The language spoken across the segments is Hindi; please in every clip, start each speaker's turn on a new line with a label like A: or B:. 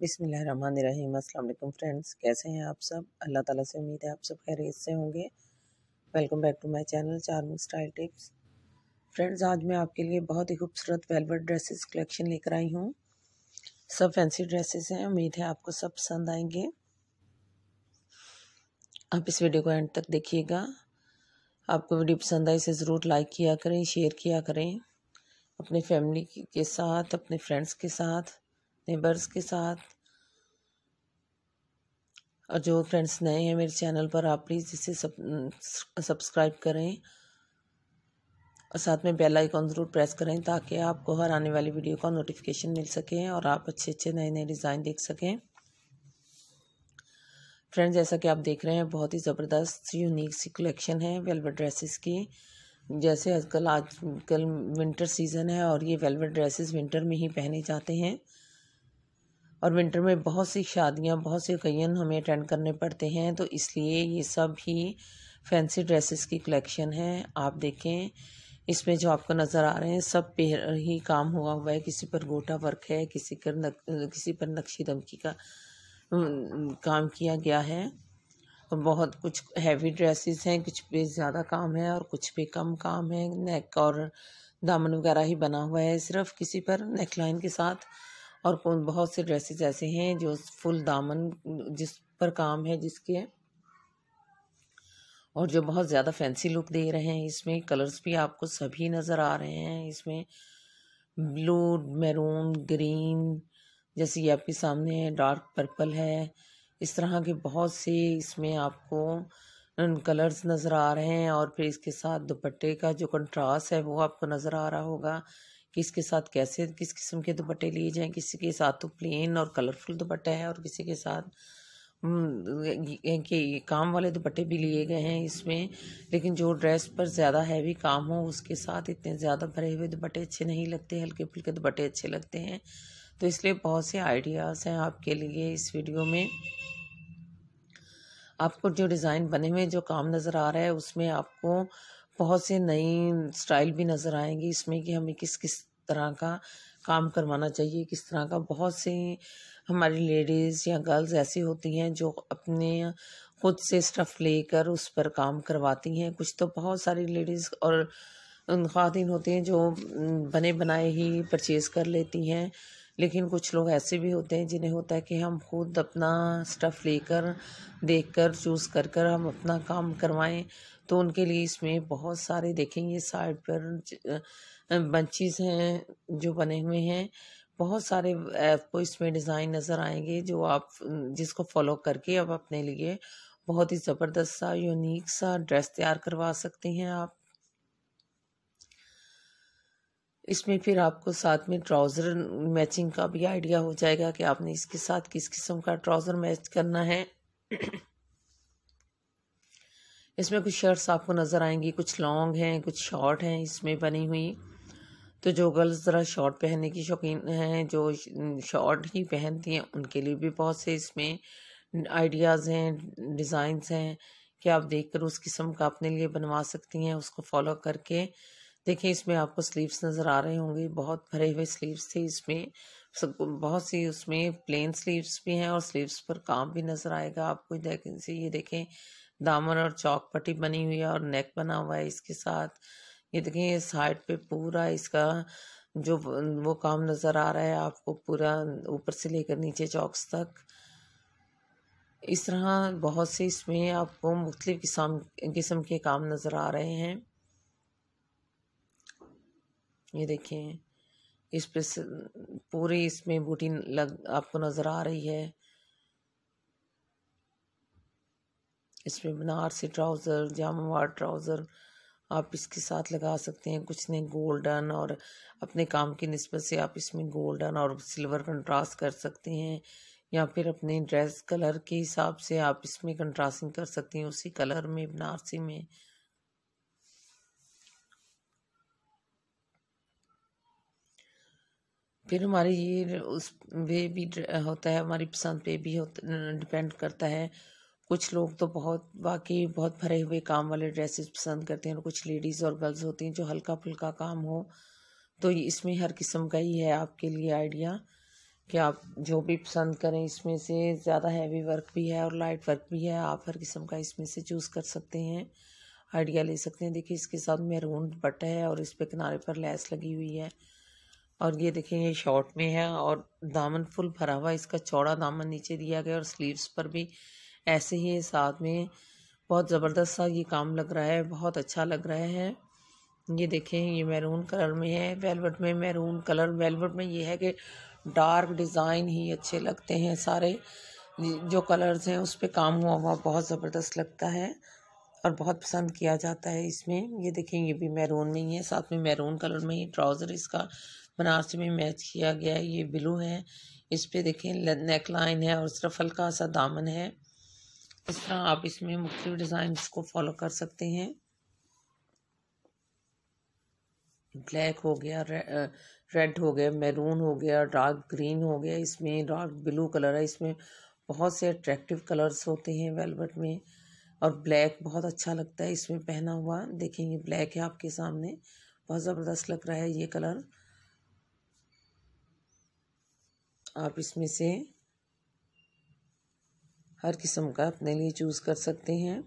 A: बिसमीम अल्लाम फ्रेंड्स कैसे हैं आप सब अल्लाह ताला से उम्मीद है आप सब खैरियत से होंगे welcome back to my channel charming style tips friends आज मैं आपके लिए बहुत ही खूबसूरत वेलवेट ड्रेसेस कलेक्शन लेकर आई हूँ सब फैंसी ड्रेसेस हैं उम्मीद है आपको सब पसंद आएंगे आप इस वीडियो को एंड तक देखिएगा आपको वीडियो पसंद आए इसे ज़रूर लाइक किया करें शेयर किया करें अपने फैमिली के साथ अपने फ्रेंड्स के साथ नेबर्स के साथ और जो फ्रेंड्स नए हैं मेरे चैनल पर आप प्लीज़ इसे सब सब्सक्राइब mm, करें और साथ में बेल आइकॉन ज़रूर प्रेस करें ताकि आपको हर आने वाली वीडियो का नोटिफिकेशन मिल सके और आप अच्छे अच्छे नए नए डिज़ाइन देख सकें फ्रेंड्स जैसा कि आप देख रहे हैं बहुत ही ज़बरदस्त यूनिक सी कलेक्शन है वेलवेट ड्रेसेस की जैसे आजकल आजकल विंटर सीज़न है और ये वेलवेट ड्रेसेस विंटर में ही पहने जाते हैं और विंटर में बहुत सी शादियाँ बहुत से ओकेजन हमें अटेंड करने पड़ते हैं तो इसलिए ये सब ही फैंसी ड्रेसेस की कलेक्शन है आप देखें इसमें जो आपको नज़र आ रहे हैं सब पे ही काम हुआ हुआ है किसी पर गोटा वर्क है किसी पर नक, किसी पर नक्शी दमकी का काम किया गया है और बहुत कुछ हैवी ड्रेसेस हैं कुछ पे ज़्यादा काम है और कुछ पे कम काम है नेक और दामन वगैरह ही बना हुआ है सिर्फ किसी पर नेकलाइन के साथ और बहुत से ड्रेसेस ऐसे हैं जो फुल दामन जिस पर काम है जिसके और जो बहुत ज़्यादा फैंसी लुक दे रहे हैं इसमें कलर्स भी आपको सभी नज़र आ रहे हैं इसमें ब्लू मैरून ग्रीन जैसे ये आपके सामने है डार्क पर्पल है इस तरह के बहुत से इसमें आपको कलर्स नज़र आ रहे हैं और फिर इसके साथ दुपट्टे का जो कंट्रास्ट है वो आपको नज़र आ रहा होगा किसके साथ कैसे किस किस्म के दुपट्टे लिए जाएं किसी के साथ तो प्लेन और कलरफुल दुपट्टा है और किसी के साथ के काम वाले दुपट्टे भी लिए गए हैं इसमें लेकिन जो ड्रेस पर ज़्यादा हैवी काम हो उसके साथ इतने ज़्यादा भरे हुए दुपट्टे अच्छे नहीं लगते हल्के फुल्के दुपट्टे अच्छे लगते हैं तो इसलिए बहुत से आइडियाज़ हैं आपके लिए इस वीडियो में आपको जो डिज़ाइन बने हुए जो काम नज़र आ रहा है उसमें आपको बहुत से नई स्टाइल भी नज़र आएंगे इसमें कि हमें किस किस तरह का काम करवाना चाहिए किस तरह का बहुत से हमारी लेडीज़ या गर्ल्स ऐसी होती हैं जो अपने खुद से स्टफ़ लेकर उस पर काम करवाती हैं कुछ तो बहुत सारी लेडीज़ और खातिन होती हैं जो बने बनाए ही परचेज़ कर लेती हैं लेकिन कुछ लोग ऐसे भी होते हैं जिन्हें होता है कि हम खुद अपना स्टफ़ लेकर देखकर चूज़ कर कर हम अपना काम करवाएं तो उनके लिए इसमें बहुत सारे देखेंगे साइड पर बंचीज हैं जो बने हुए हैं बहुत सारे आपको इसमें डिज़ाइन नज़र आएंगे जो आप जिसको फॉलो करके आप अपने लिए बहुत ही ज़बरदस्त सा यूनिक सा ड्रेस तैयार करवा सकते हैं आप इसमें फिर आपको साथ में ट्राउज़र मैचिंग का भी आइडिया हो जाएगा कि आपने इसके साथ किस किस्म का ट्राउज़र मैच करना है इसमें कुछ शर्ट्स आपको नज़र आएंगी कुछ लॉन्ग हैं कुछ शॉर्ट हैं इसमें बनी हुई तो जो गर्ल्स ज़रा शॉर्ट पहनने की शौकीन हैं जो शॉर्ट ही पहनती हैं उनके लिए भी बहुत से इसमें आइडियाज़ हैं डिज़ाइंस हैं कि आप देखकर उस किस्म का अपने लिए बनवा सकती हैं उसको फॉलो करके देखिए इसमें आपको स्लीव्स नज़र आ रहे होंगे बहुत भरे हुए स्लीव्स थे इसमें बहुत सी उसमें प्लेन स्लीव्स भी हैं और स्लीव्स पर काम भी नज़र आएगा आपको देखें ये देखें दामन और चौक पट्टी बनी हुई है और नेक बना हुआ है इसके साथ ये देखें ये साइड पे पूरा इसका जो वो काम नज़र आ रहा है आपको पूरा ऊपर से लेकर नीचे चौकस तक इस तरह बहुत से इसमें आपको मुख्तलिफ़ किस्म के काम नज़र आ रहे हैं ये देखें इस पे पूरे इसमें बूटी लग आपको नज़र आ रही है इसमें बनारसी ट्राउज़र जामवार ट्राउज़र आप इसके साथ लगा सकते हैं कुछ ने गोल्डन और अपने काम की नस्बत से आप इसमें गोल्डन और सिल्वर कंट्रास्ट कर सकते हैं या फिर अपने ड्रेस कलर के हिसाब से आप इसमें कंट्रास्टिंग कर सकती हैं उसी कलर में बनारसी में फिर हमारी ये उस वे भी होता है हमारी पसंद पे भी होता डिपेंड करता है कुछ लोग तो बहुत वाकई बहुत भरे हुए काम वाले ड्रेसेस पसंद करते हैं और कुछ लेडीज़ और गर्ल्स होती हैं जो हल्का फुल्का काम हो तो इसमें हर किस्म का ही है आपके लिए आइडिया कि आप जो भी पसंद करें इसमें से ज़्यादा हैवी वर्क भी है और लाइट वर्क भी है आप हर किस्म का इसमें से चूज़ कर सकते हैं आइडिया ले सकते हैं देखिए इसके साथ मेहरून दुपट्टा है और इस पर किनारे पर लैस लगी हुई है और ये देखें ये शॉर्ट में है और दामन फुल भरा हुआ इसका चौड़ा दामन नीचे दिया गया और स्लीव्स पर भी ऐसे ही साथ में बहुत ज़बरदस्त सा ये काम लग रहा है बहुत अच्छा लग रहा है ये देखें ये मैरून कलर में है वेलवेट में मैरून कलर वेलवेट में ये है कि डार्क डिज़ाइन ही अच्छे लगते हैं सारे जो कलर्स हैं उस पर काम हुआ हुआ बहुत ज़बरदस्त लगता है और बहुत पसंद किया जाता है इसमें ये देखें ये भी मैरून में ही है साथ में मैरून कलर में ही ट्राउज़र इसका बनारसी में मैच किया गया है ये ब्लू है इस पर देखें नेक लाइन है और सिर्फ हल्का सा दामन है इस तरह आप इसमें मुख्तु डिज़ाइन को फॉलो कर सकते हैं ब्लैक हो गया रेड हो गया मैरून हो गया डार्क ग्रीन हो गया इसमें डार्क ब्लू कलर है इसमें बहुत से अट्रैक्टिव कलर्स होते हैं वेलवेट में और ब्लैक बहुत अच्छा लगता है इसमें पहना हुआ देखेंगे ब्लैक है आपके सामने बहुत ज़बरदस्त लग रहा है ये कलर आप इसमें से हर किस्म का अपने लिए चूज़ कर सकते हैं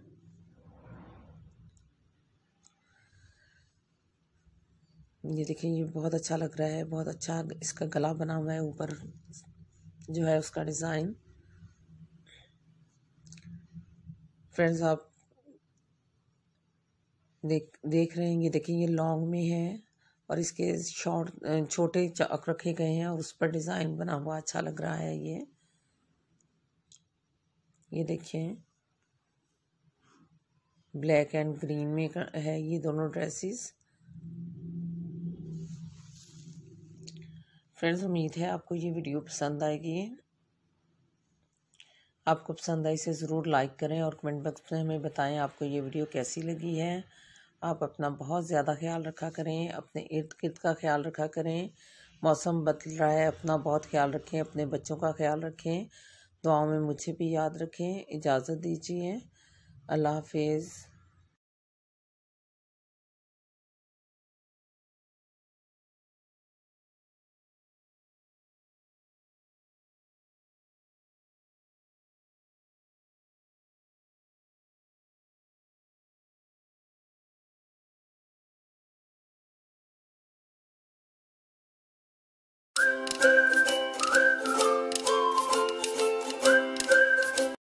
A: ये देखिए ये बहुत अच्छा लग रहा है बहुत अच्छा इसका गला बना हुआ है ऊपर जो है उसका डिज़ाइन फ्रेंड्स आप देख देख रहे हैं ये देखिए ये लॉन्ग में है और इसके शॉर्ट छोटे चौक रखे गए हैं और उस पर डिज़ाइन बना हुआ अच्छा लग रहा है ये ये देखिए ब्लैक एंड ग्रीन में है ये दोनों ड्रेसेस फ्रेंड्स उम्मीद है आपको ये वीडियो पसंद आएगी आपको पसंद आई इसे ज़रूर लाइक करें और कमेंट बॉक्स में हमें बताएं आपको ये वीडियो कैसी लगी है आप अपना बहुत ज़्यादा ख्याल रखा करें अपने इर्द गिर्द का ख्याल रखा करें मौसम बदल रहा है अपना बहुत ख्याल रखें अपने बच्चों का ख्याल रखें दुआओं में मुझे भी याद रखें इजाज़त दीजिए अल्लाह हाफिज़